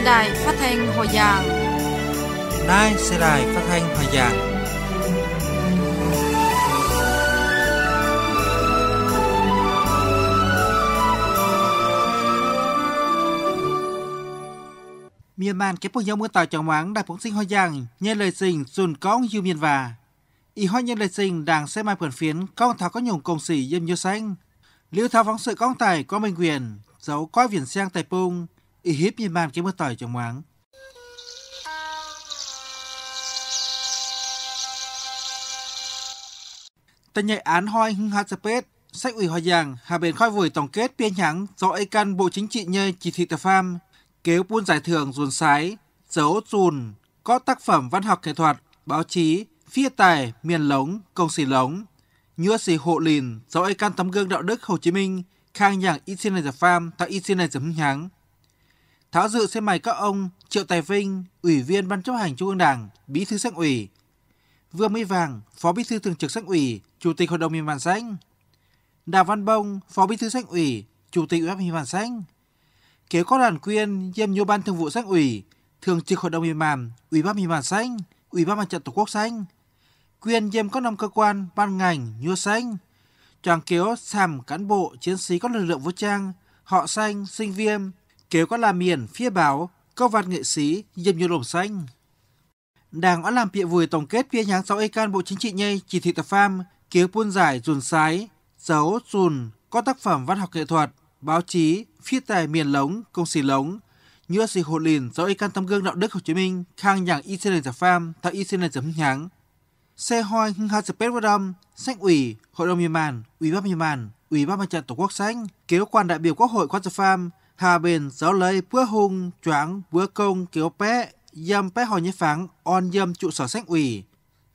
từ đài phát thanh Hòa giảng. nay là đài phát thanh Hòa giảng. Miền Nam kế bông mưa tại trọng máng đại phóng sinh Hòa Giang, nhân lời sinh sùn cõng yêu miền và. Ý hoa nhân lời sinh đảng xe mai quần phiến con thảo có nhùng công sĩ dâm như xanh. Liêu thảo phóng sự con tài có minh quyền, dấu coi viển sang tài pung, i hiếp như mam cái bơ tỏi trong ngoáng. Tại nhạy án hoa anh hưng hạt sapet, sách ủy hoa giảng hà bền khoi vùi tổng kết biên nhắng do ấy căn Bộ Chính trị nhơi chỉ thị tờ pham, kéo buôn giải thưởng dùn sái, dấu dùn, có tác phẩm văn học nghệ thuật, báo chí, phía tài, miền lống, công xì lống, nhựa xì hộ lìn, do ấy căn tấm gương đạo đức Hồ Chí Minh, khang nhạc y xin này pham, tạo y xin này hưng nhắng, Tháo dự xe mày các ông Triệu Tài Vinh, Ủy viên Ban chấp hành Trung ương Đảng, Bí thư Sắc ủy, Vương Mỹ Vàng, Phó Bí thư Thường trực Sắc ủy, Chủ tịch Hội đồng miền bản xanh Đào Văn Bông, Phó Bí thư Sắc ủy, Chủ tịch Ủy ban miền bản xanh Kế có đoàn quyên Diêm nhiều Ban Thường vụ Sắc ủy, Thường trực Hội đồng miền bản, Ủy ban miền bản xanh Ủy ban Mặt trận Tổ quốc xanh quyền Diêm các năm cơ quan, ban ngành, nhua xanh Tràng kéo sàm cán bộ, chiến sĩ các lực lượng vũ trang, họ xanh, sinh viên, Kế có làm miền phía báo, có văn nghệ sĩ dâm như lồng xanh. Đảng đã làm việc vui tổng kết phía nháng 6 can Bộ Chính trị nhây chỉ thị tập pham, kế buôn giải dùn sái, dấu dùn, có tác phẩm văn học nghệ thuật, báo chí, phía tài miền lống, công xì lống, nhựa xì hồ lìn dấu can tấm gương đạo đức Hồ Chí Minh, khang nhàng y xin tập pham, tạo y xin chấm nháng. Xe hoi hưng hạt sepet vô sách ủy, hội đồng miền màn, ủy ban miền màn, ủy ban mặt trận tổ quốc xanh, kế quan đại biểu quốc hội quan tập pham, Hà Bình giáo lấy bữa hung choáng bữa công kéo bé dâm bé hồi nhé phán on dâm trụ sở sách ủy.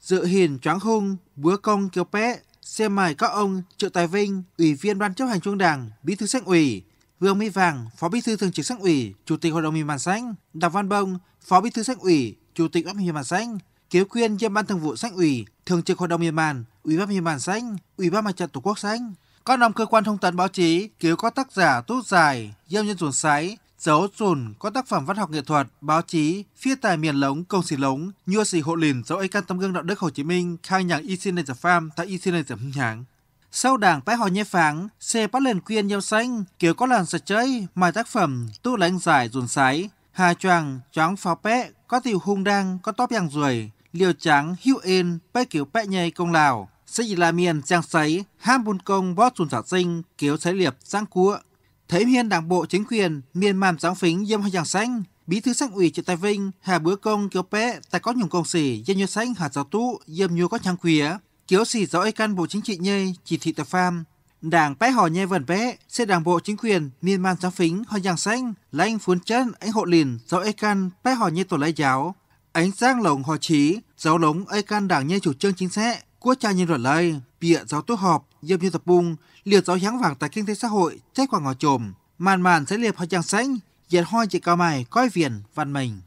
Dự hiền choáng hung bữa công kéo bé xem mài các ông Triệu Tài Vinh, Ủy viên Ban chấp hành Trung Đảng, Bí thư sách ủy, Vương Mỹ Vàng, Phó Bí thư Thường trực Sách ủy, Chủ tịch Hội đồng miền Màn Xanh, Đặng Văn Bông, Phó Bí thư Sách ủy, Chủ tịch Ủy miền Mìm Xanh, Kiếu Quyên Dân Ban Thường vụ Sách ủy, Thường trực Hội đồng miền Màn, Ủy ban miền Màn Xanh, Ủy ban Mặt trận Tổ quốc Xanh có năm cơ quan thông tấn báo chí cứu có tác giả tút dài, diêu nhân ruồn sái, dấu chùn có tác phẩm văn học nghệ thuật, báo chí, phía tài miền lống, công xì lống, nhua xì hộ lìn dấu ấy căn tấm gương đạo đức Hồ Chí Minh, khai nhạc y xin nền pham tại y xin nền hưng nháng. Sau đảng bãi hỏi nhé pháng, xe bắt lên quyên nhau xanh, kiểu có làn sạch chơi, mài tác phẩm tu lãnh giải ruồn sái, hà choàng, choáng pháo pẹ, có tiểu hung đang, có top yang ruồi, liều trắng, hữu ên, bãi kiểu bẹ nhây công lào, xây là miền giang sấy, ham buôn công bó sùn giả sinh, kéo sấy liệp giang cua. Thấy hiên đảng bộ chính quyền, miền màm giáng phính dâm hoa giang xanh, bí thư sắc ủy triệu tài vinh, hà bữa công kéo bé, tại có nhùng công sĩ, dân nhu xanh hạt giáo tú, dâm nhu có trang quía, kéo xỉ rõ can bộ chính trị nhây, chỉ thị tập pham. Đảng bé hò nhê vần bé, sẽ đảng bộ chính quyền, miền màm giáng phính, hoa giang xanh, là anh phun chân, anh hộ lìn, rõ can, bé hò nhê tổ lai giáo. Ánh sáng lồng hò trí, giáo lống ấy can đảng nhê chủ trương chính sách, của cha nhân luật lai bịa giáo tốt họp dâm như tập bung liệt giáo hãng vàng tại kinh tế xã hội trách quả ngò trồm màn màn sẽ liệp hoa trang xanh dệt hoa chỉ cao mày coi viền văn mình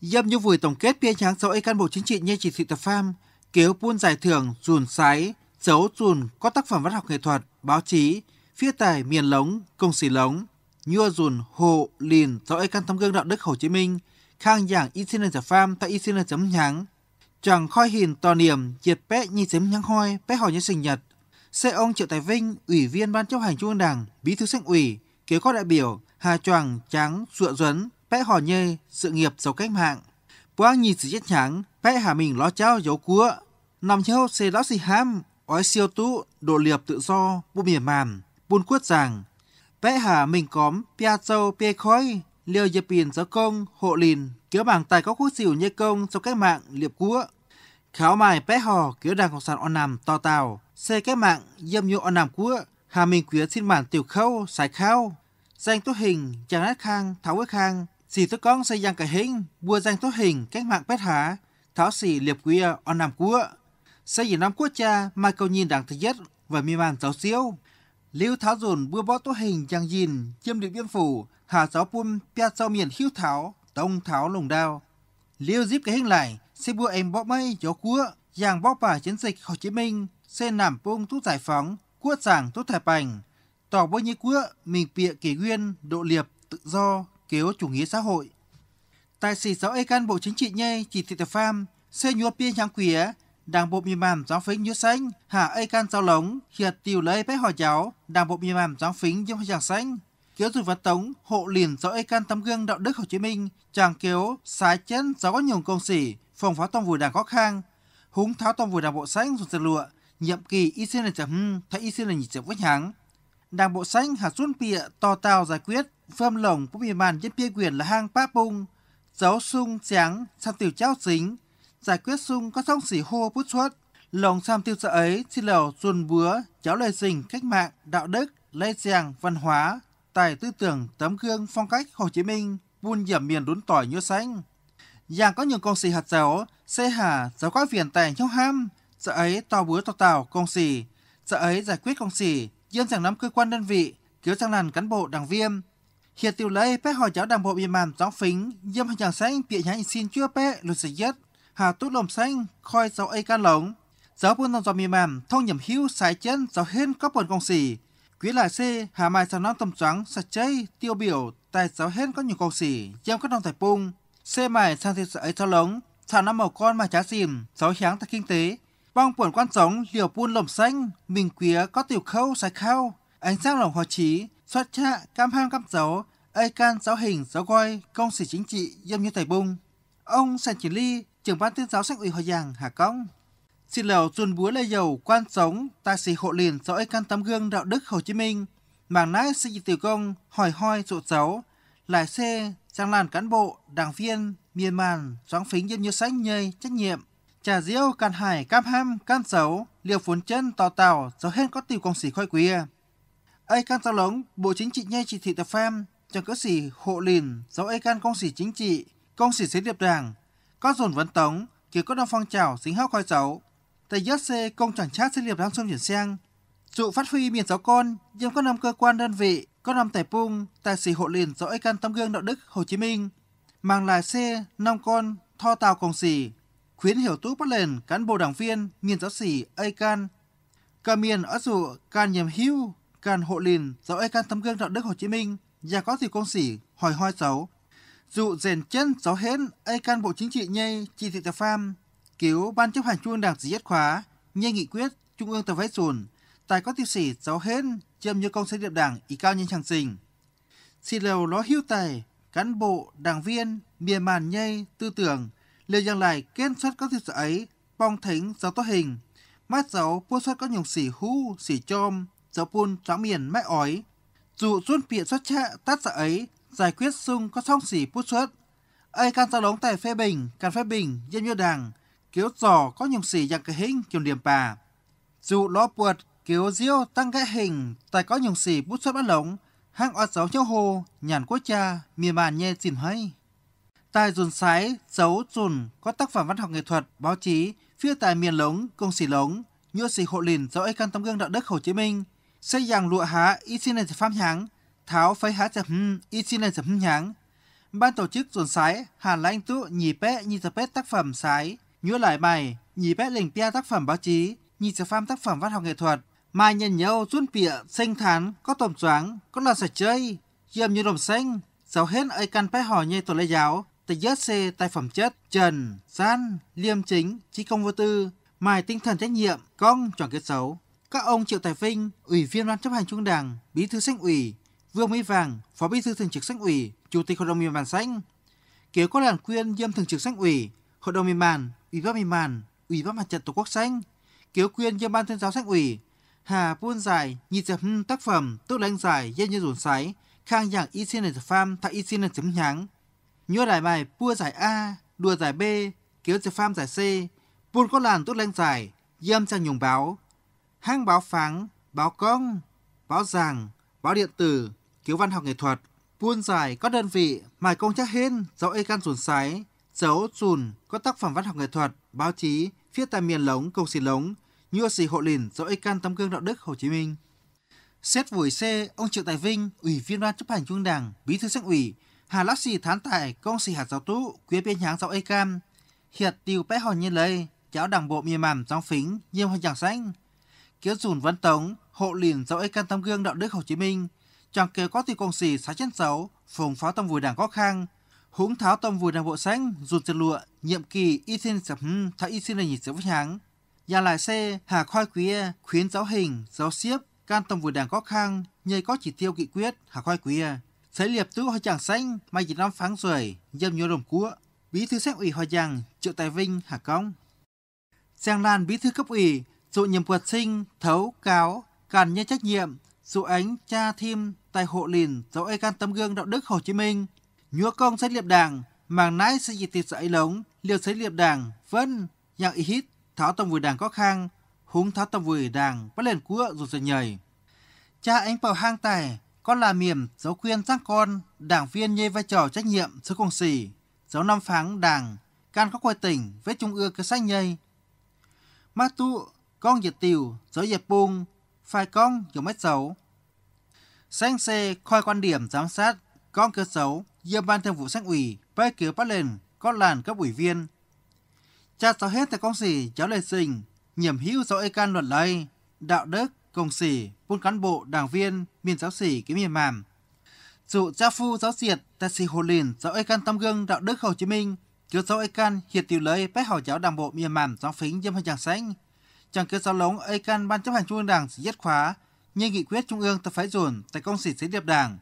dâm như vui tổng kết bia tráng sau ấy cán bộ chính trị như chỉ thị tập pham kéo buôn giải thưởng dùn sái dấu dùn có tác phẩm văn học nghệ thuật báo chí phía tài miền lống công xì lống nhua dùn hộ lìn do ấy căn tấm gương đạo đức hồ chí minh khang giảng y xin tập pham tại y xin chấm nháng Chẳng khoi hìn tò niềm diệt bé như xếm nhắn hoi bé hỏi như sinh nhật. Xe ông Triệu Tài Vinh, Ủy viên Ban chấp hành Trung ương Đảng, Bí thư Sánh ủy, kêu có đại biểu Hà Choàng, trắng Dựa Duấn, bé hỏi nhê, sự nghiệp giàu cách mạng. Quang nhìn sự chết nháng, bé hà mình lo cháo dấu cua Nằm chéo xe lão xì ham, ói siêu tú, độ liệp tự do, bu mỉa màn, buôn quất giảng. Bé hà mình cóm, pia châu, pia khói, liều dịp pin gió công hộ lìn kéo bảng tài có quốc xỉu như công sau cách mạng liệp cúa kháo mài bé hò kéo đảng cộng sản on nằm to tào xe cách mạng dâm nhu on nằm cúa hà minh quyết xin bản tiểu khâu sải khao danh tốt hình chàng nát khang tháo với khang xì tốt con xây giang cả hình bua danh tốt hình cách mạng bét há tháo xì liệp quia on nằm cúa xây dựng năm quốc cha mai cầu nhìn đảng thứ nhất và mi màn giáo siêu Lưu Tháo dồn bưa bó tố hình chàng dìn, chiêm điện biên phủ, hà giáo pum, pia sau miền hữu tháo, tông tháo lồng đao. Lưu díp cái hình lại, xe bưa em bó mây, gió cua, giang bó bà chiến dịch Hồ Chí Minh, xe nằm bông tút giải phóng, cua giảng tốt thải bành. Tỏ bó như cua, mình bịa kỷ nguyên, độ liệp, tự do, kéo chủ nghĩa xã hội. Tại sĩ giáo ê can bộ chính trị nhây chỉ thị tập pham, xe nhua pia nhang quỷ Đảng bộ miền Nam giáo phính như xanh, hạ ai can giao lống, hiệt tiểu lê bé hỏi giáo, đảng bộ miền Nam giáo phính dương giảng xanh. Kiếu dù vật tống, hộ liền giáo ai can tấm gương đạo đức Hồ Chí Minh, chàng kiếu, sái chân giáo có nhiều công sĩ, phòng phá tông vùi đảng khó khăn, húng tháo tông vùi đảng bộ xanh dùng giật lụa, nhiệm kỳ y xin là chấm, thay y xin là nhị chấm vách háng. Đảng bộ xanh hạ xuân pịa to tao giải quyết, phơm lồng của miền Nam dân pia quyền là hang bá bung, giáo sung sáng, sang tiểu cháo dính, giải quyết xung các song xỉ hô bút xuất. Lòng sam tiêu sợ ấy xin lèo dùn búa, cháu lời sinh cách mạng, đạo đức, lây giàng, văn hóa, tài tư tưởng, tấm gương, phong cách Hồ Chí Minh, buôn giảm miền đốn tỏi nhớ xanh. Giàng có những công sĩ hạt giáo, xê hà, giáo các viền tài nhau ham, sợ ấy to búa to tàu công sĩ, sợ ấy giải quyết công sĩ, dân giảng nắm cơ quan đơn vị, cứu sang làn cán bộ đảng viên, hiện tiêu lấy phép hỏi cháu đảng bộ bị màn gióng phính dâm hành chàng xanh bị nhánh xin chưa phép luật sử nhất hà tút lòm xanh khoi giáo ấy can lống giáo buôn dòng mì mềm thông nhầm hữu sái chân giáo hên các buồn công xỉ quý lại xê hà mai giáo non tầm trắng sạch chây tiêu biểu tại giáo hên có nhiều công xỉ giam các đồng tài pung xê mài sang thịt ấy giáo lống thả năm màu con mà trá xìm giáo hiáng tại kinh tế bong buồn quan sống liều buôn lòm xanh mình quía có tiểu khâu sái khao ánh sáng lòng hòa trí xuất trạ cam ham cam giáo ai can giáo hình giáo coi công sĩ chính trị dâm như tài bung ông sàn chiến ly trưởng ban tuyên giáo sách ủy Hòa Giang, Hà Công Xin lầu chuồn búa lê dầu quan sống, ta sĩ hộ liền do dõi căn tấm gương đạo đức Hồ Chí Minh, mảng nái sự tiểu công, hỏi hoi rộ xấu lại xe, trang làn cán bộ, đảng viên, miền màn, doáng phính dân như sách nhây, trách nhiệm. Trà diêu, can hải, cam ham, can xấu, liều phốn chân, tò tàu, gió hết có tiểu công sĩ khoai quia. Ây can giao lống, bộ chính trị nhây chỉ thị tập pham, chẳng có sĩ hộ liền, dõi can công sĩ chính trị, công sĩ xế điệp đảng, có dồn vấn tống, chỉ có đông phong trào xính hóc khói dấu. Tây giấc xe công chẳng chát sẽ liệp đang xung chuyển sang. Trụ phát huy miền giáo con, nhưng có năm cơ quan đơn vị, có năm tài pung, tài sĩ hộ liền dõi căn tấm gương đạo đức Hồ Chí Minh, mang lại xe, nông con, tho tàu còng xỉ, khuyến hiểu tú bắt lên cán bộ đảng viên, miền giáo sĩ, ây can. Cả miền ở dụ, can nhầm hưu, can hộ liền dõi căn tấm gương đạo đức Hồ Chí Minh, và có gì công sĩ, hỏi hoi xấu, dụ rèn chân gió hến ai can bộ chính trị nhây chi thị tập pham cứu ban chấp hành trung ương đảng dị nhất khóa nhây nghị quyết trung ương tập vái dùn tài có tiêu sĩ gió hến chiêm như công xây điệp đảng ý cao nhân chẳng trình xin lầu ló hưu tài cán bộ đảng viên miền màn nhây tư tưởng liệu rằng lại kết xuất các tiêu sở ấy bong thính giáo tốt hình mát giáo bua xuất các nhồng xỉ hú xỉ chôm giáo buôn giáo miền mãi ói dụ xuân bịa xuất trạ tát sở ấy giải quyết xung có song xỉ bút xuất. Ai can ra đóng tại phê bình, can phê bình, dân như đảng, kiếu giò có nhung xỉ dạng cái hình kiểu điểm bà. Dù ló buột, kiếu diêu tăng cái hình, tại có nhung xỉ bút xuất bắt lống, hang oát giáo châu hồ, nhàn quốc cha, miền bàn nhê xỉn hay. Tại dùn sái, dấu dùn có tác phẩm văn học nghệ thuật, báo chí, phía tại miền lống, công xỉ lống, nhựa xỉ hộ lìn dấu ai can tấm gương đạo đức Hồ Chí Minh, xây dàng lụa há y xin này phạm nháng tháo phải hát chập hâm, y xin lên chập hâm Ban tổ chức dồn sái, hàn lãnh tú nhì bé như tập bé tác phẩm sái, nhúa lại bài, nhì bé lình pia tác phẩm báo chí, nhì chập pham tác phẩm văn học nghệ thuật. Mà nhân nhau run pịa, xanh thán, có tồm choáng, có là sạch chơi, dầm như đồng xanh, giáo hết ấy căn bé hỏi nhây tổ lê giáo, tại giớt xê tài phẩm chất, trần, gian, liêm chính, trí công vô tư, mài tinh thần trách nhiệm, cong, chọn kết xấu. Các ông Triệu Tài Vinh, Ủy viên Ban chấp hành Trung Đảng, Bí thư Sanh ủy, Vương Mỹ Vàng, Phó Bí thư Thường trực Sách ủy, Chủ tịch Hội đồng miền bàn sách. Kiều có Đảng Quyên Diêm Thường trực Sách ủy, Hội đồng miền bàn, Ủy ban miền bàn, Ủy ban Mặt trận Tổ quốc Sách, Kiều Quyên Diêm Ban tuyên giáo Sách ủy, Hà Buôn Giải, Nhị Dập Tác phẩm, Tốt Lãnh Giải, Dân Nhân Dồn Sái, Khang Giảng Y Xin Nền Pham, Thạ Y Xin Nền Chấm Nháng. Nhớ đại bài Pua Giải A, Đùa Giải B, Kiếu Dập Pham Giải C, Buôn có Làn Tốt Lãnh Giải, Diêm Trang Nhùng Báo, Hang Báo Pháng, Báo Công, Báo Giàng, Báo Điện Tử, cứu văn học nghệ thuật. Buôn giải các đơn vị mài công chắc hên dấu ê can dùn sái, dấu dùn có tác phẩm văn học nghệ thuật, báo chí, viết tại miền lống, cầu xì lống, như xì hộ lìn dấu ê can tấm gương đạo đức Hồ Chí Minh. Xét vùi C, ông Triệu Tài Vinh, Ủy viên Ban chấp hành Trung Đảng, Bí thư Sách ủy, Hà Lắc Sì Thán Tại, Công Sì Hạt Giáo Tú, Quế Biên Háng Giáo Ê can, Hiệt Tiêu Bé Hòn Nhiên Lây, Cháu Đảng Bộ Mìa Mảm Giáo Phính, Nhiêm Hòn Giảng Xanh, Kiếu Dùn Văn Tống, Hộ Lìn Giáo Ê can tấm Gương Đạo Đức Hồ Chí Minh, chẳng kể có thì công sĩ xã chân sáu, phòng phá tâm vui đảng khó khăn húng tháo tâm vui đảng bộ sáng, rụt chân lụa, nhiệm kỳ y xin sập hâm, thả y xin là nhịp sửa vách háng. Nhà lại xe, hà khoai quý, khuyến giáo hình, giáo xiếp, can tâm vui đảng khó khăn nhây có chỉ tiêu nghị quyết, hà khoai quý. Xấy liệp tứ hoa chàng xanh, mai dịch năm pháng rồi, dâm nhô đồng cúa. Bí thư xét ủy hoa chàng, triệu tài vinh, hà công Giang Lan bí thư cấp ủy, dụ nhiệm quật sinh, thấu, cáo, càn nhân trách nhiệm, dụ ánh cha thim tại hộ lìn dấu ai can tấm gương đạo đức Hồ Chí Minh, nhúa công xây liệp đảng, màng nãi xây dịch tịt dạy lống, liều xây liệp đảng, vẫn nhạc y hít, tháo tầm vùi đảng có khang, húng tháo tầm vùi đảng, bắt lên cua rồi rồi nhảy. Cha ánh vào hang tài, con là miềm, dấu khuyên giác con, đảng viên nhê vai trò trách nhiệm, sự công sỉ, dấu năm pháng đảng, can có quay tỉnh, với trung ưa cái sách nhây. Mát tu, con diệt tiểu, giáo diệt bung, phải con, dòng mét dấu, Sáng xe coi quan điểm giám sát, con cơ xấu, nhiệm ban thường vụ sách ủy, bây cứu bắt lên, có làn cấp ủy viên. Cha cháu hết tại con sĩ cháu lệ sinh, nhiệm hữu do ê can luật lây, đạo đức, công sĩ, buôn cán bộ, đảng viên, miền giáo sĩ, cái miền màm. Dụ cha phu giáo diệt, ta sĩ hồ lìn, giáo ê can tâm gương đạo đức Hồ Chí Minh, cứ giáo ê can hiệt tiểu lấy bách hỏi giáo đảng bộ miền màm giáo phính dâm hình chàng sánh. Chẳng cứ giáo lống ê can ban chấp hành trung ương đảng dứt khóa, như nghị quyết Trung ương tập phái dồn tại công xịt xế điệp đảng.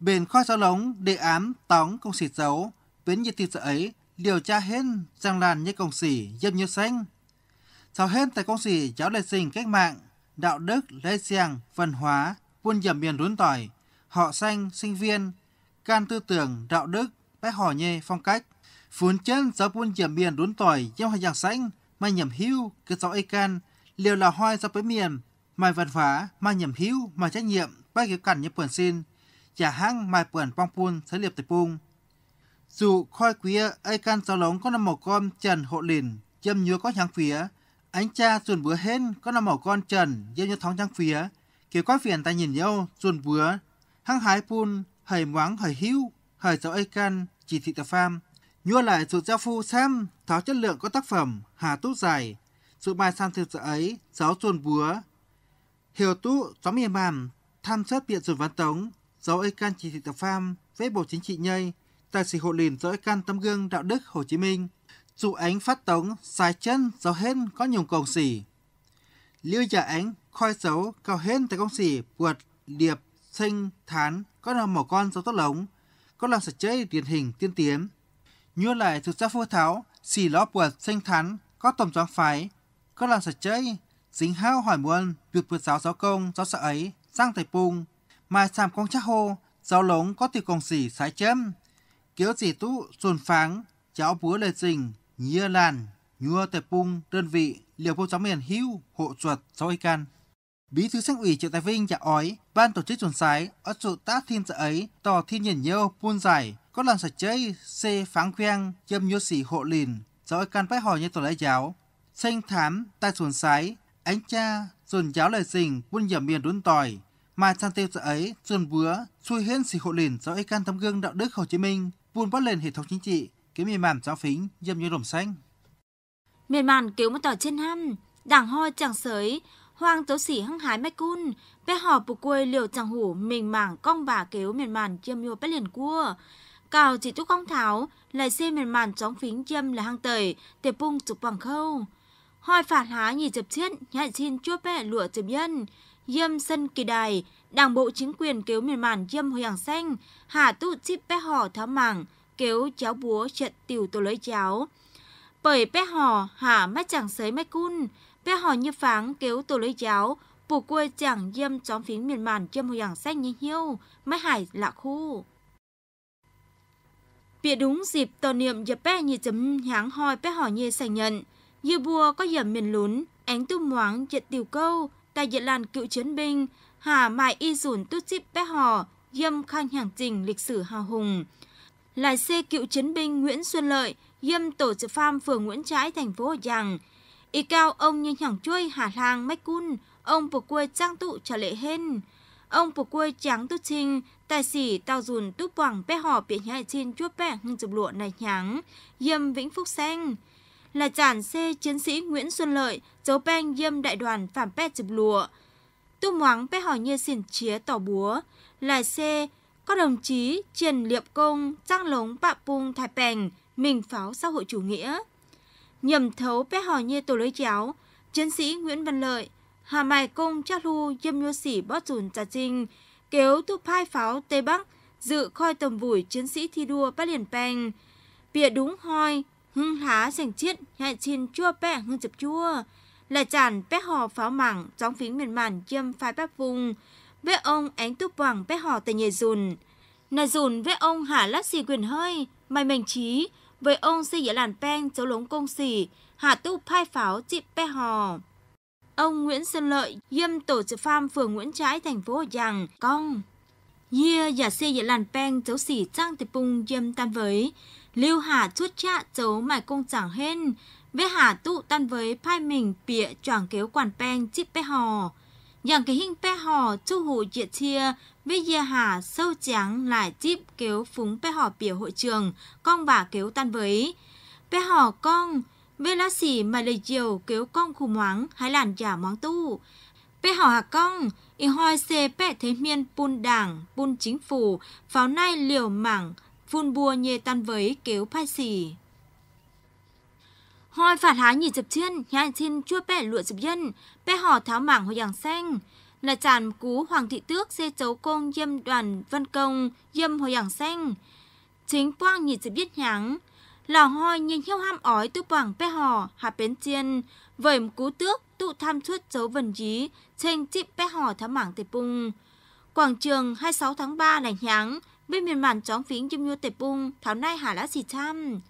Bền khói gió lóng, đề án, tóng công xịt dấu, bến như tiêu sợ ấy, điều tra hết rằng làn như công xỉ dâm như xanh. Sau hết tại công xỉ cháu lệ sinh cách mạng, đạo đức, lễ siêng, văn hóa, quân dầm miền rún tỏi, họ xanh, sinh viên, can tư tưởng, đạo đức, bách hò nhê, phong cách. Phún chân do quân dầm miền rún tỏi, dâm hoa giảng xanh, mai nhầm hưu, cứ giáo ấy can, liều là hoai giáo bế miền, mai văn hóa, mai nhầm hữu, mai trách nhiệm, ba kiểu cảnh như quần xin, trả hăng, mai quần bong phun sẽ liệp tập pung. Dù khoi quía ai can sáu lóng có năm màu con trần hộ lìn, châm nhúa có trắng phía, ánh cha xuân bữa hên có năm màu con trần dâm nhúa thóng trắng phía, kiểu có phiền ta nhìn nhau xuân bữa, hăng hái phun, hời moáng hời hữu, hời sáu ai can chỉ thị tập pham, nhua lại sự giao phu xem tháo chất lượng có tác phẩm hà tốt dài, sự bài sang thực sự ấy giáo xuân búa Hiểu tu xóm miền bàn, tham sát biện rồi văn tống, dấu ơi can chỉ thị tập pham, vẽ bộ chính trị nhây, tài sĩ hộ liền dấu ơi can tấm gương đạo đức Hồ Chí Minh, dụ ánh phát tống, xài chân, dấu hết có nhùng cổng xỉ. Lưu giả ánh, khoai xấu cao hết tại công xỉ, quật, điệp, sinh, thán, có nào mỏ con dấu tốt lống, có làm sạch chơi điển hình tiên tiến. Như lại thực ra phô tháo, xỉ ló quật, sinh thán, có tổng doáng phái, có làm sạch chơi dính hao hỏi muôn việc vượt giáo giáo công giáo sợ ấy sang thầy pung mai sàm con chắc hô giáo lống có từ công xỉ sái chấm kéo dì tú xuồn pháng cháu búa lệ dình nhia làn nhua tệp pung đơn vị liều vô giáo miền hưu hộ chuột giáo y can bí thư sách ủy triệu tài vinh dạ ói ban tổ chức chuẩn sái ở trụ tác thiên sợ dạ ấy tò thiên nhìn nhau buôn giải có làm sạch chơi xê pháng queng châm nhua xỉ hộ lìn giáo y can bách hỏi như tổ lễ giáo xanh thám tại chuẩn sái anh cha dồn giáo lời sình quân nhầm miền đốn tỏi, mà sang tiêu sợ ấy dồn búa, xuôi hiến xì hộ liền do ấy can tấm gương đạo đức Hồ Chí Minh, buôn bắt lên hệ thống chính trị, kiếm miền mảm giáo phính, dâm như rồng xanh. Miền màn cứu một tỏ trên ham, đảng ho chẳng sới, hoang tấu xỉ hăng hái mai cun, bé hò bù quê liều chẳng hủ mình mảng cong bà kéo miền màn chiêm nhô bé liền cua. Cào chỉ túc cong tháo, lại xem miền màn chóng phính dâm là hang tẩy, tề bung chụp bằng khâu. Hoi phản há nhì chập chiết, nhại xin chúa bè lụa chập nhân. Yêm sân kỳ đài, đảng bộ chính quyền kéo miền màn yêm hồi hàng xanh, hạ tụ chip bé hò tháo mảng, kéo cháo búa trận tiểu tổ lấy cháo. Bởi bé hò, hạ mắt chẳng sấy mắt cun, bé hò như pháng kéo tổ lấy cháo, bù quê chẳng yêm chóm phính miền màn yêm hồi hàng xanh như hiêu, mấy hải lạ khu. Bịa đúng dịp tò niệm dập bé như chấm háng hoi bé hò như sành nhận. Dư bùa có dầm miền lún, ánh tu moáng diện tiểu câu, tại diện làn cựu chiến binh, hà mại y dùn tút chip bé hò, dâm khang hàng trình lịch sử hào hùng. Là xe cựu chiến binh Nguyễn Xuân Lợi, dâm tổ chức farm phường Nguyễn Trãi, thành phố Hồ giàng Y cao ông như nhỏng chuôi hà lang mách cun, ông bộ quê trang tụ trả lệ hên. Ông bộ quê tráng tút trình tài xỉ tàu dùn túp quảng bé hò biển hải trên chuốt bé hưng dục lụa này nháng, dâm vĩnh phúc xanh là trản xê chiến sĩ Nguyễn Xuân Lợi, dấu peng dâm đại đoàn phản pet chụp lùa. Tu moáng pet hỏi như xỉn chía tỏ búa, là xê, có đồng chí triền liệp công, trang lống bạ pung thái peng, mình pháo xã hội chủ nghĩa. Nhầm thấu pet hỏi như tổ lưới chéo, chiến sĩ Nguyễn Văn Lợi, hà mài công chắc lu dâm nhô sỉ bót dùn trà trinh, kéo tu phai pháo Tây Bắc, dự khoi tầm vùi chiến sĩ thi đua Bát Liền Peng. Bịa đúng hoi, hưng há sành chiết hẹn xin chua bé hưng chụp chua là chản bé hò pháo mảng gióng phím miền màn chiêm phai bắc vùng với ông ánh túp vàng bé hò tại nhề dùn nà dùn với ông hả lát xì quyền hơi mày mình trí với ông xây dễ làn peng dấu lống công xỉ hạ tu phai pháo chị bé hò ông Nguyễn xuân Lợi diêm tổ chức farm phường Nguyễn Trãi thành phố Hồ Giang con Yeah, giả xe dễ làn peng dấu xỉ trang tiệp bung diêm tan với lưu hà chút chạ chấu mài công chẳng hên, với hà tụ tan với phai mình bịa tròn kéo quản pen chip pe hò. Yang cái hình pe hò chu hủ dịa chia, với dìa hà sâu trắng lại chip kéo phúng pe hò bịa hội trường, con bà kéo tan với. Pe hò con, với lá xỉ mà lời chiều kéo con khù moáng hay làn giả móng tu. Pe hò hà con, y hoi xê pe thế miên pun đảng, pun chính phủ, pháo nay liều mảng phun bùa nhê tan với kéo phai xì, Hoi phạt hái nhị chập chiên, nhãn xin chua bẻ lụa chập dân bẻ hò tháo mảng hồi giảng xanh. Là tràn cú Hoàng Thị Tước dê chấu công dâm đoàn văn công dâm hồi giảng xanh. Chính quang nhị chập biết nháng, lò hoi nhìn hiêu ham ói tư quảng bẻ hò hạ bến chiên, vẩy cú tước tụ tham chuốt chấu vần dí, trên chịp bẻ hò tháo mảng tề bung. Quảng trường 26 tháng 3 là nháng, bên miền 만 정핑 김요태뽕 다음날 하라시 참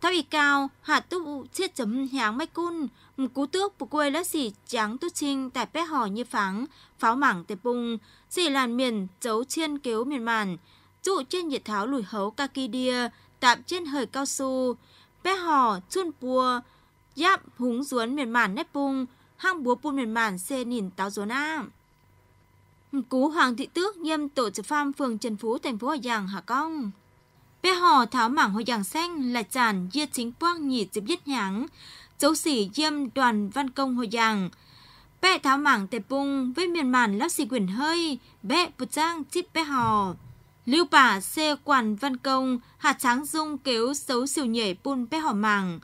Thao cao, hạ tu chấm hàng mách cun, cú tước bù quê lá xỉ tráng tu trinh tại bé hò như pháng, pháo mảng tệp bung, xỉ làn miền, dấu chiên kéo miền màn, trụ trên nhiệt tháo lùi hấu kaki tạm trên hời cao su, bé hò, chun bùa, giáp húng ruốn miền màn nếp bung, hang búa bùn miền màn xê nhìn táo ruốn am. Cú Hoàng Thị Tước nhâm tổ chức farm phường Trần Phú, thành phố Hà Giang, Hà Công. Bé hò tháo mảng Hồ Giang Xanh là chản dưa chính quang nhị dịp nhất nháng, dấu sỉ diêm đoàn văn công Hồ Giang. Bé tháo mảng tệp bung với miền màn lắp xì quyển hơi, bé bụt giang chít bé hò. Lưu bà xe quản văn công, hạt tráng dung kéo xấu siêu nhảy bun bé hò mảng.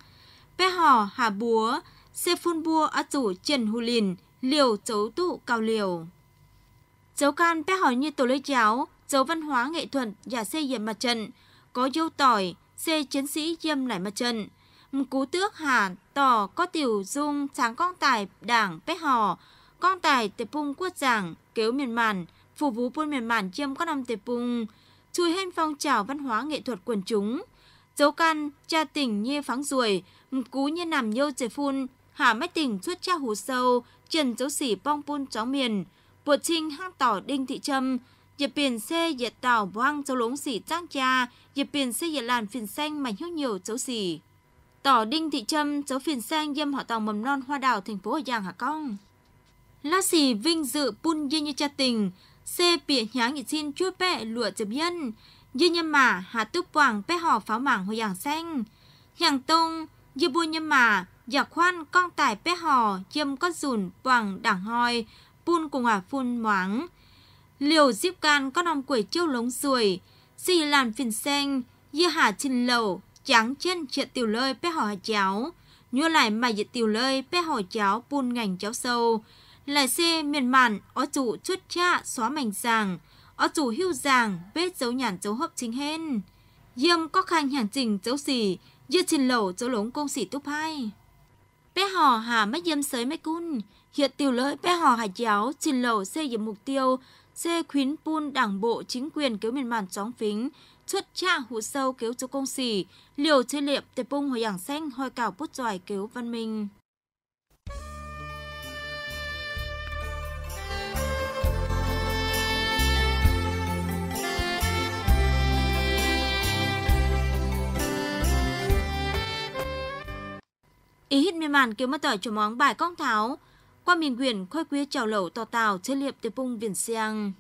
Bé hò hà búa, xe phun bua á chủ trần hù lìn, liều chấu tụ cao liều dấu can bé hỏi như tổ lấy cháo, dấu văn hóa nghệ thuật giả xây dầm mặt trận, có dâu tỏi, xê chiến sĩ dâm lại mặt trận. Cú tước hà tỏ có tiểu dung sáng con tài đảng bé hò, con tài tệp phung quốc giảng, kéo miền màn, phù vú buôn miền màn chiêm các năm tệp phung chui hen phong trào văn hóa nghệ thuật quần chúng. Dấu can, cha tỉnh như pháng ruồi, cú như nằm nhô trời phun, hà mách tỉnh suốt cha hú sâu, trần dấu sỉ bong bun chó miền, bộ trinh hang tỏ đinh thị trâm, dịp biển xe dệt tàu boang châu lống xỉ trang cha, dịp biển xe dệt làn phiền xanh mà hiếu nhiều châu xỉ. Tỏ đinh thị trâm châu phiền xanh dâm họ tàu mầm non hoa đào thành phố Hà Giang Hà Cong. la xỉ vinh dự pun dê như cha tình, xe bịa nhá nhị xin chua bẹ lụa chấm nhân, dê nhân mà hà túc quảng bẹ họ pháo mảng hồi giảng xanh. Hàng tông, dê bu nhân mà, giặc khoan con tài bẹ họ dâm con dùn quảng đảng hòi, pun cùng à phun moáng. Liều diếp can có nòng quẩy chiêu lống ruồi, xì làn phình xanh, dưa hà trên lầu trắng chân chuyện tiểu lơi bé hỏi cháu. Nhua lại mà dịch tiểu lơi bé hỏi cháu pun ngành cháu sâu. Lại xe miền mạn, ó chủ chút cha xóa mảnh giàng, ó chủ hưu giàng, vết dấu nhản dấu hấp chính hên. Diêm có khang hàn trình dấu xì, dưa trên lầu dấu lống công xỉ túp hai. Bé hò hà mấy diêm sới mấy cun, Hiện tiểu lợi bé hò hải chéo, xin lầu xây dựng mục tiêu, xê khuyến pun đảng bộ chính quyền kéo miền màn chóng phính, xuất cha hụ sâu kéo chú công xỉ, liều chế liệm tệp bung hồi giảng xanh hoi cào bút giỏi kéo văn minh. Ý hít miền màn kéo mà tỏi chủ móng bài con tháo, qua miền quyền khoai quý trào lẩu tò tàu chơi liệp tế bung viền xiang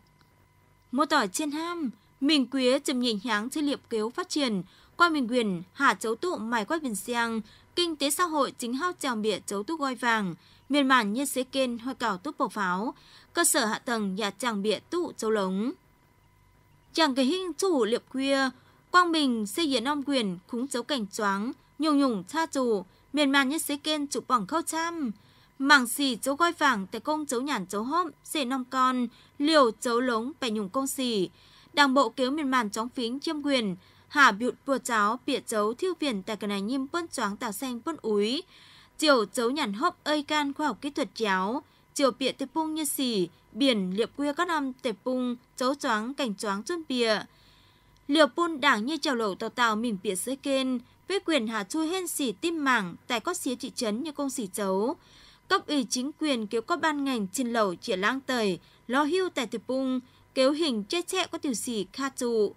Mô tỏi trên ham, miền quý chầm nhìn háng chơi liệp kéo phát triển, qua miền quyền hạ chấu tụ mài quét viền xiang kinh tế xã hội chính hao trào bịa chấu tụ gói vàng, miền màn như xế kên hoa cào túp bầu pháo, cơ sở hạ tầng nhà tràng bịa tụ châu lống. Chàng cái hình chủ liệp khuya, Quang Bình xây diễn ông quyền khúng chấu cảnh choáng, nhùng nhùng cha chủ, miền màn như xế kên chụp bằng khâu trăm, mảng xì chấu gói vàng tại công chấu nhàn chấu hôm xỉ non con liều chấu lống bè nhùng công xì, đảng bộ kéo miền màn chóng phính chiêm quyền hạ bịụt bùa cháo bịa chấu thiêu viền tại cái này nhim bơn choáng tào xanh bơn úi chiều chấu nhàn hốc ơi can khoa học kỹ thuật chéo chiều bịa tê pung như xì biển liệp quê các năm tê pung chấu choáng cảnh choáng chun bịa liều pun đảng như trèo lẩu tàu tàu mình bịa dưới kênh với quyền hà chui hên xì tim mảng tại các xía thị trấn như công xì chấu cấp ủy chính quyền kiểu có ban ngành trên lầu chia lang tời, lo hưu tại tiệp bung, kéo hình chết che có tiểu sĩ kha trụ.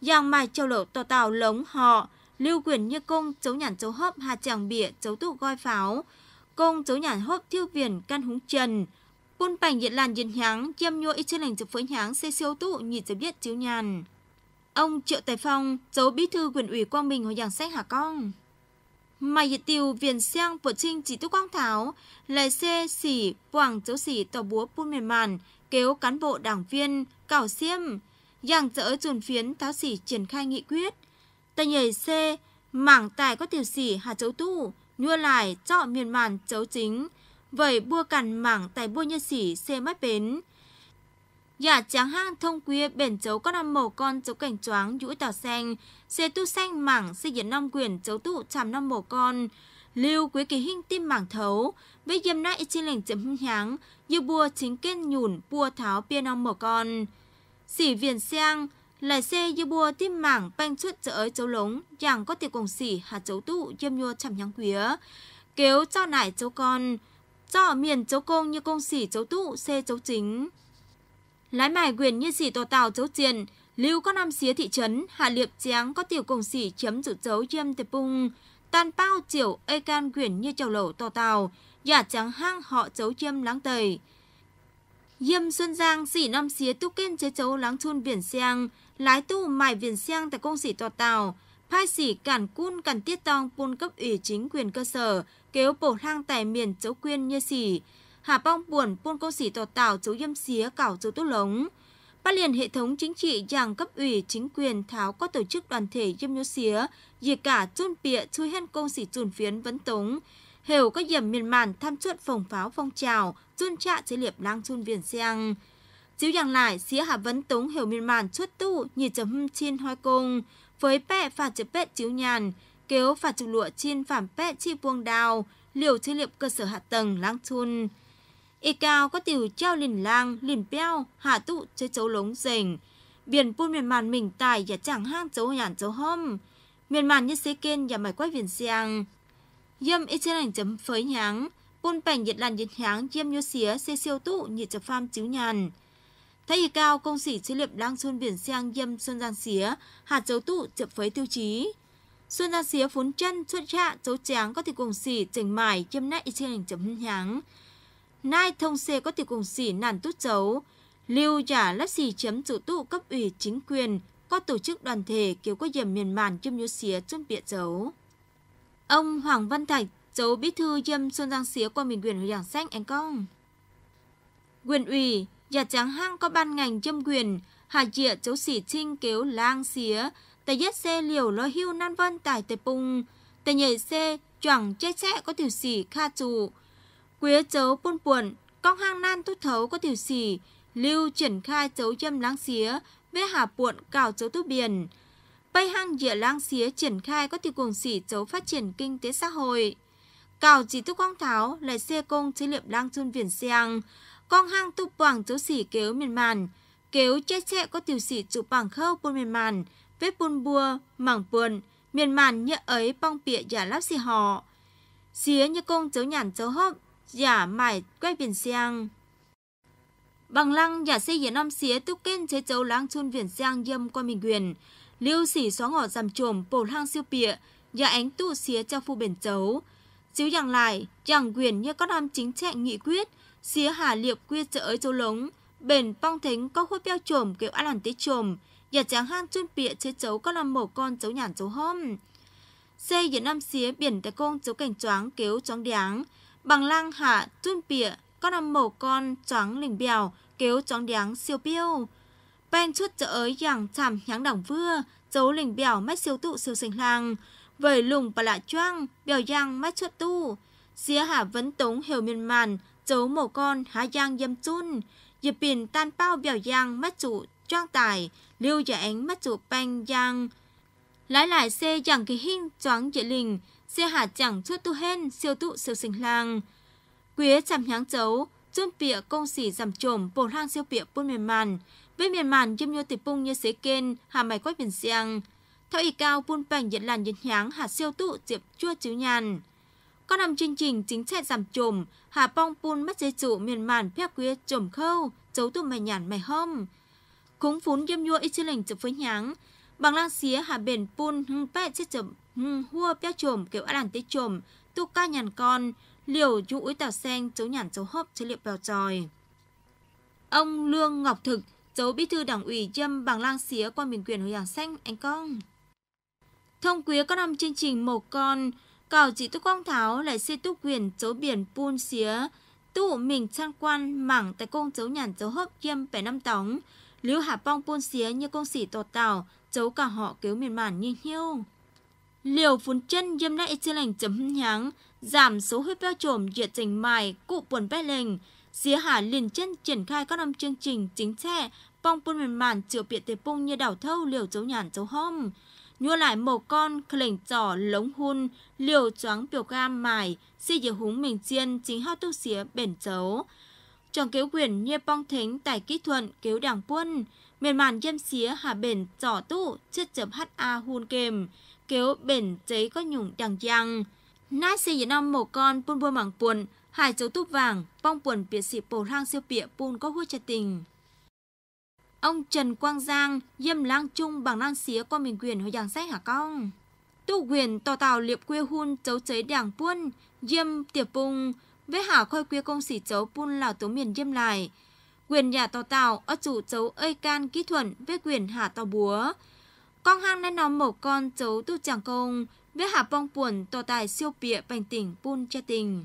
Giang mai châu lộ tò tàu lống họ, lưu quyền như công chấu nhản chấu hấp hà chàng bịa chấu tụ goi pháo, công chấu nhản hấp thiêu viền căn húng trần, Bôn bành diện làn diện nháng, chăm nhua ít trên lành chụp phối nháng, xe siêu tụ nhịt cho biết chiếu nhàn. Ông Triệu Tài Phong, dấu bí thư quyền ủy Quang Bình hồi giảng sách Hà Con mà hiện tiêu viền sang của trinh chỉ tiêu quang tháo, lề xe xỉ quảng dấu xỉ tàu búa buôn miền màn, kéo cán bộ đảng viên, cảo xiêm, giảng dỡ chuồn phiến tháo xỉ triển khai nghị quyết. Tại nhảy xe, mảng tài có tiểu xỉ hà chấu tu, nhua lại chọn miền màn chấu chính, vậy bua cằn mảng tài bua nhân xỉ xe mắt bến, giả dạ, tráng hang thông quê biển chấu các năm màu con chấu cảnh choáng dũi tỏ xanh xe tu xanh mảng xây dựng năm quyền chấu tụ chạm năm màu con lưu quý kỳ hinh tim mảng thấu với dâm nai trên lệnh chấm hung háng như bùa chính kênh nhủn bùa tháo pia năm màu con xỉ viền sang lại xe như bùa tim mảng banh chuốt chở chấu lống giảng có tiệc cùng xỉ hạt chấu tụ dâm nhua chạm nhang quía kéo cho nải chấu con cho miền chấu công như công xỉ chấu tụ xe chấu chính Lái mài quyền như xỉ tò tàu dấu tiền, lưu có năm xía thị trấn, hạ liệp chiáng có tiểu cổng xỉ chấm dự dấu chiêm tệp bung, tan bao chiểu e can quyền như chầu lẩu tò tàu, giả trắng hang họ dấu chiêm láng tầy. Diêm Xuân Giang xỉ năm xía tu kên chế chấu láng chun biển xeang, lái tu mài biển xeang tại công xỉ tòa tàu, phai xỉ cản cun cản tiết tong pun cấp ủy chính quyền cơ sở, kéo bổ hang tài miền chấu quyên như xỉ, Hà bông buồn buôn cô sĩ tọt tảo dấu dâm xía cảo dấu tốt lống. Bắt liền hệ thống chính trị giảng cấp ủy chính quyền tháo có tổ chức đoàn thể dâm nhô xía, dì cả chôn bịa chui hen công sĩ chùn phiến vấn tống. Hiểu các dầm miền màn tham chuột phồng pháo phong trào, chôn trạ chế liệp lang chôn viền xiang Chiếu giảng lại, xía hà vấn tống hiểu miền màn chuốt tu, nhì chấm hâm chin hoi cung. Với bẹ phạt chế bẹ chiếu nhàn, kéo phạt chụp lụa chin phản bẹ chi vuông đào, liều chế liệp cơ sở hạ tầng lang chun y cao có tiểu treo liền lang liền peo hạ tụ chơi chấu lống rình biển buôn miền màn mình tài và chẳng hang chấu nhàn chấu hôm miền màn như xế kên và mày quay viền xiang yêm y trên ảnh chấm phới nháng buôn bảnh nhiệt làn nhiệt háng yêm như xía xe siêu tụ nhiệt chập pham chiếu nhàn thấy y cao công sĩ chế liệp đang xuân biển xiang yêm xuân giang xía hạt chấu tụ chập phới tiêu chí xuân giang xía phốn chân xuất trạ chấu tráng có thể cùng xỉ chỉnh mải yêm nách y trên ảnh chấm nháng nai thông xe có tiểu cùng xỉ nản tút chấu, lưu giả lấp xỉ chấm chủ tụ cấp ủy chính quyền, có tổ chức đoàn thể kiểu có dầm miền màn châm nhu xía châm địa chấu. Ông Hoàng Văn Thạch, chấu bí thư dâm xuân giang xía qua miền quyền giảng sách anh công. Quyền ủy, giả tráng hang có ban ngành châm quyền, hà dịa chấu xỉ trinh kéo lang xía, tài giết xe liều lo hưu nan vân tài tề pung, tài nhảy xe choảng chết xe có tiểu xỉ kha trụ, quế chấu buôn buồn, cong hang nan tút thấu có tiểu xỉ lưu triển khai chấu châm láng xía, vế hà buộn cào chấu tu biển. bay hang địa láng xía triển khai có tiểu cùng xỉ chấu phát triển kinh tế xã hội. Cào chỉ tu quang tháo là xe công chế liệm lang chun viển xeang, con hang tu quảng chấu xỉ kéo miền màn, kéo che che có tiểu xỉ trụ bằng khâu buôn miền màn, vết buôn bua, mảng buồn, miền màn nhựa ấy bong pịa giả lắp xì họ. Xía như công chấu nhản chấu hốc, giả mải quét biển siang. Bằng lăng giả xây hiến om xía túc kên chế châu láng chôn viển siang dâm qua mình quyền. liêu xỉ xóa ngỏ giảm trồm bổ lang siêu bịa giả ánh tụ xía cho phu biển chấu. Chiếu rằng lại, rằng quyền như các năm chính trạng nghị quyết, xía hà liệp quy trợ ấy châu lống, bền phong thính có khuất beo trồm kiểu an làn tế trồm, giả tráng hang chôn bịa chế chấu các năm mổ con chấu nhản chấu hôm. Xây hiến om xía biển tại công chấu cảnh choáng kéo choáng đáng, bằng lang hạ tuôn bìa con nằm mổ con trắng lỉnh bèo kéo tróng đáng siêu biêu bên chút chợ ới giảng thảm nháng đẳng vưa dấu lỉnh bèo mắt siêu tụ siêu sinh làng vẩy lùng và lạ choang bèo giang mắt chút tu xía hạ vấn tống hiểu miên màn dấu mổ con há giang dâm chun dịp biển tan bao bèo giang mắt trụ choang tài lưu giả ánh mắt trụ banh giang lái lại xe giảng kỳ hình choáng dễ lình xe hà chẳng chút tu hên siêu tụ siêu sinh lang. Quế chăm nháng chấu, chun bịa công xỉ giảm trộm bổ lang siêu bịa buôn miền màn. Với miền màn dâm nhô tịp bung như xế kên, hà mày quách biển giang. Theo ý cao buôn bành nhận làn nhận nháng hà siêu tụ diệp chua chứ nhàn. Có nằm chương trình chính sách giảm trộm, hà bong buôn mất dây trụ miền màn phép quế trộm khâu, chấu tụ mày nhàn mày hôm Cúng phún dâm nhô ít chứ lệnh chụp với nháng. Bằng lang xía hà bền buôn hưng bẹ chết chậm Ừ, hua bia chồm kiểu ả đàn Atlantic chồm, tu ca nhàn con, liều dụ úi tàu sen chấu nhàn chấu hốc chế liệu bèo tròi. Ông Lương Ngọc Thực, dấu bí thư đảng ủy Dâm Bằng Lang Xía qua bình quyền hồi Giảng Xanh, anh con. Thông quý có năm chương trình một con, cào chỉ tu quang tháo lại xe tu quyền chấu biển pun xía, tu mình trang quan mảng tại công chấu nhàn chấu hốc kiêm bẻ năm tóng, liễu hạ bong pun xía như công sĩ tột tàu, chấu cả họ cứu miền mản như hiêu liều phun chân dâm nách chia lành chấm nháng, giảm số huyết bao trộm diệt tình mài, cụ buồn bé lình. Xía Hà liền chân triển khai các năm chương trình chính xe, bong buôn mềm màn triệu biệt tế bung như đảo thâu liều dấu nhàn dấu hôm. Nhua lại mồ con, lệnh giỏ lống hun, liều choáng biểu gam mài, si dìa húng mình chiên, chính hao tu xía bền chấu Trong kéo quyền như bong thính tài kỹ thuận, kéo đảng quân, miền màn dâm xía hà bền giỏ tụ, chất chấm HA hun kềm kéo bền giấy có nhủng đằng giang. Nát xì năm một con buôn buôn mảng buồn, hải dấu túp vàng, bong buồn biệt sĩ bổ lang siêu bịa buôn có hút cho tình. Ông Trần Quang Giang, dâm lang chung bằng lang xía qua mình quyền hồi giảng sách hả con? Tu quyền tò tàu liệp quê hun chấu chế đảng buôn, dâm tiệp bùng, với hả khôi quê công sĩ chấu buôn lào tố miền dâm lại. Quyền nhà tò tàu ở chủ chấu ơi can kỹ thuận với quyền hạ tò búa, con hang nên nó một con chấu tu chẳng công, với hạ bông buồn tò tài siêu bịa bành tỉnh bun che tình.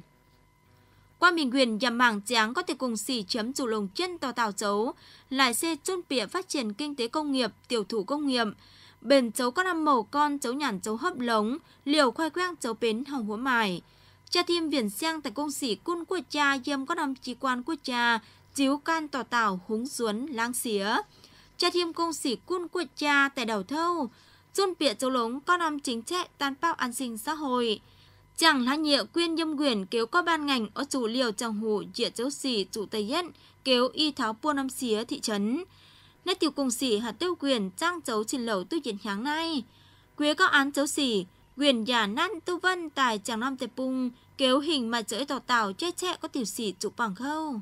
Qua Bình Quyền dầm mảng tráng có thể cùng xỉ chấm chủ lồng chân tàu tàu chấu, lại xe chôn bịa phát triển kinh tế công nghiệp, tiểu thủ công nghiệp, bền chấu có năm màu con chấu nhản chấu hấp lống, liều khoai quang chấu bến hồng húa mài Cha thêm viền sang tại công sĩ cun của cha dâm có năm chỉ quan của cha, chiếu can tỏ tảo húng ruốn lang xía cha thêm công sỉ cun của cha tại đầu thâu, chun bịa châu lống con năm chính trị tan bao an sinh xã hội. Chẳng là nhiều quyên nhâm quyền kéo có ban ngành ở chủ liều trong hủ dịa châu sỉ chủ tây yên kéo y tháo buôn năm xía thị trấn. Nét tiểu công sỉ hạt tiêu quyền trang chấu trình lẩu tư diện tháng nay. Quế có án châu sỉ, quyền giả năn tư vân tài chẳng năm tệp bung kéo hình mà chửi tỏ tàu che che có tiểu sỉ chụp bằng khâu.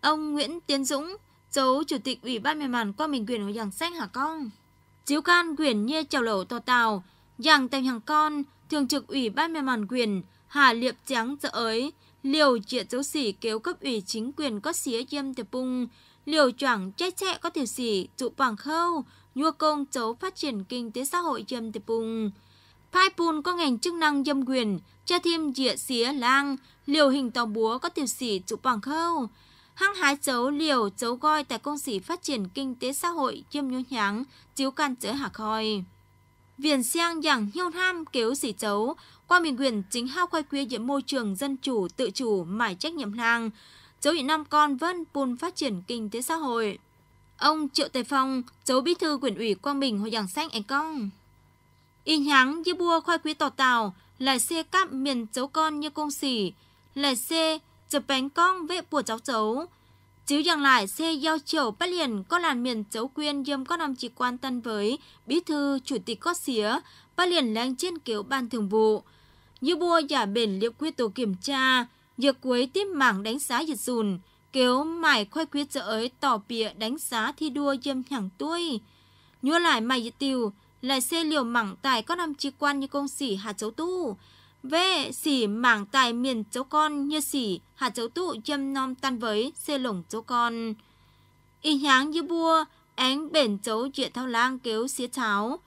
Ông Nguyễn Tiến Dũng, dấu chủ tịch Ủy ban Miền Màn qua mình quyền ở giảng sách hả con? Chiếu can quyền như chào lẩu tò tàu, giảng tàu hàng con, thường trực Ủy ban Miền Màn quyền, hà liệp trắng dỡ ấy, liều chuyện dấu xỉ kéo cấp ủy chính quyền có xía chiêm tiệp bung, liều choảng chết chẹ có tiểu xỉ, trụ bằng khâu, nhua công chấu phát triển kinh tế xã hội chiêm tiệp bung. Phai Pun có ngành chức năng dâm quyền, cha thêm dịa xía lang, liều hình tàu búa có tiểu sĩ trụ bằng khâu, hăng hái chấu liều chấu goi tại công sĩ phát triển kinh tế xã hội kiêm nhu nháng chiếu can chớ hạ khôi viền xiang giảng hiêu ham kéo xỉ chấu qua miền quyền chính hao khoai quy diện môi trường dân chủ tự chủ mải trách nhiệm hàng chấu bị năm con vân bùn phát triển kinh tế xã hội ông triệu tề phong chấu bí thư quyền ủy quang bình hội giảng sách anh công y nháng như bua khoai quý tỏ tàu là xe cắp miền chấu con như công xỉ là xe chụp bánh con vệ của cháu cháu. Chứ dàng lại xe giao chiều bắt liền có làn miền cháu quyên dâm có năm chỉ quan tân với bí thư chủ tịch có xía bắt liền lánh trên kiểu ban thường vụ. Như bùa giả bền liệu quyết tổ kiểm tra, dược cuối tiếp mảng đánh giá dịch dùn, kéo mải khoai quyết trợ ấy tỏ bịa đánh giá thi đua dâm thẳng tôi. Nhua lại mày dịch tiêu, lại xe liều mảng tài có năm chỉ quan như công sĩ hạt cháu tu. Về xỉ mảng tài miền cháu con như xỉ hạt cháu tụ châm non tan với xê lồng cháu con. Y nháng như bua, ánh bền cháu chuyện thao lang kéo xía cháu.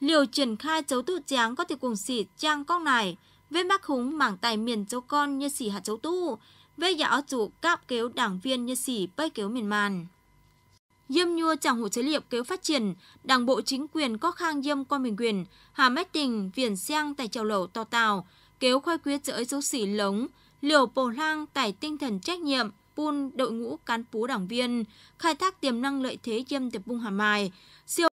Liều triển khai cháu tụ tráng có thể cùng xỉ trang con này. Về bác húng mảng tài miền cháu con như xỉ hạt cháu tụ. Về giả chủ cáp kéo đảng viên như xỉ bay kéo miền màn. Diêm Nhua chẳng hủ chế liệu kéo phát triển, đảng bộ chính quyền có khang diêm quan mình quyền, hà mét tình, viền sang tại trào lẩu to tàu, kéo khoai quyết giới dấu xỉ lống, liều bổ lang tải tinh thần trách nhiệm, pun đội ngũ cán bú đảng viên, khai thác tiềm năng lợi thế diêm tiệp bung hà mài, siêu